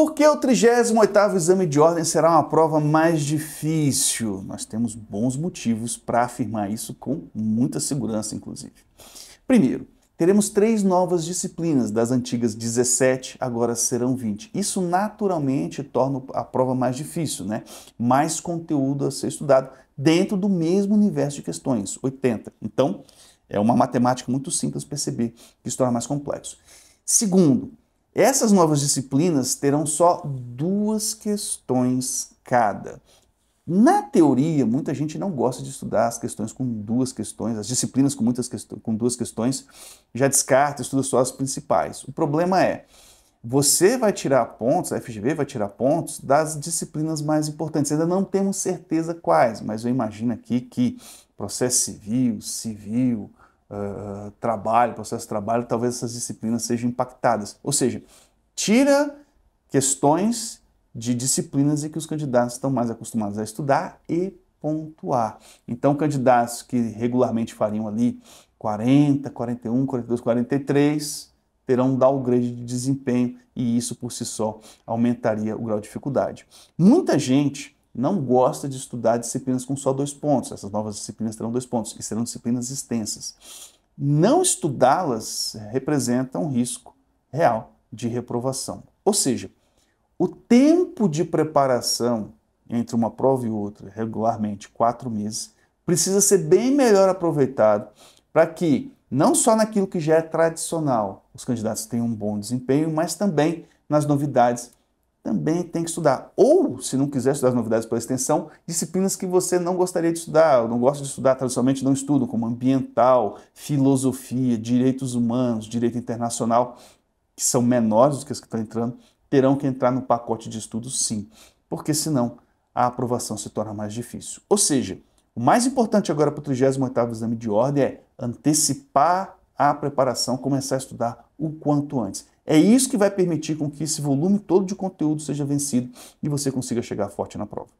Por que o 38º exame de ordem será uma prova mais difícil? Nós temos bons motivos para afirmar isso com muita segurança, inclusive. Primeiro, teremos três novas disciplinas, das antigas 17, agora serão 20. Isso naturalmente torna a prova mais difícil, né? Mais conteúdo a ser estudado dentro do mesmo universo de questões, 80. Então, é uma matemática muito simples perceber que isso torna mais complexo. Segundo, essas novas disciplinas terão só duas questões cada. Na teoria, muita gente não gosta de estudar as questões com duas questões, as disciplinas com, muitas com duas questões, já descarta, estuda só as principais. O problema é, você vai tirar pontos, a FGV vai tirar pontos das disciplinas mais importantes. Ainda não temos certeza quais, mas eu imagino aqui que processo civil, civil, ah, ah, trabalho, processo de trabalho, talvez essas disciplinas sejam impactadas. Ou seja, tira questões de disciplinas em que os candidatos estão mais acostumados a estudar e pontuar. Então, candidatos que regularmente fariam ali 40, 41, 42, 43 terão um downgrade de desempenho e isso por si só aumentaria o grau de dificuldade. Muita gente não gosta de estudar disciplinas com só dois pontos. Essas novas disciplinas terão dois pontos e serão disciplinas extensas. Não estudá-las representa um risco real de reprovação. Ou seja, o tempo de preparação entre uma prova e outra, regularmente quatro meses, precisa ser bem melhor aproveitado para que, não só naquilo que já é tradicional, os candidatos tenham um bom desempenho, mas também nas novidades também tem que estudar. Ou, se não quiser estudar as novidades pela extensão, disciplinas que você não gostaria de estudar, ou não gosta de estudar, tradicionalmente não estudo como ambiental, filosofia, direitos humanos, direito internacional, que são menores do que as que estão entrando, terão que entrar no pacote de estudos sim, porque senão a aprovação se torna mais difícil. Ou seja, o mais importante agora para o 38º exame de ordem é antecipar a preparação, começar a estudar o quanto antes. É isso que vai permitir com que esse volume todo de conteúdo seja vencido e você consiga chegar forte na prova.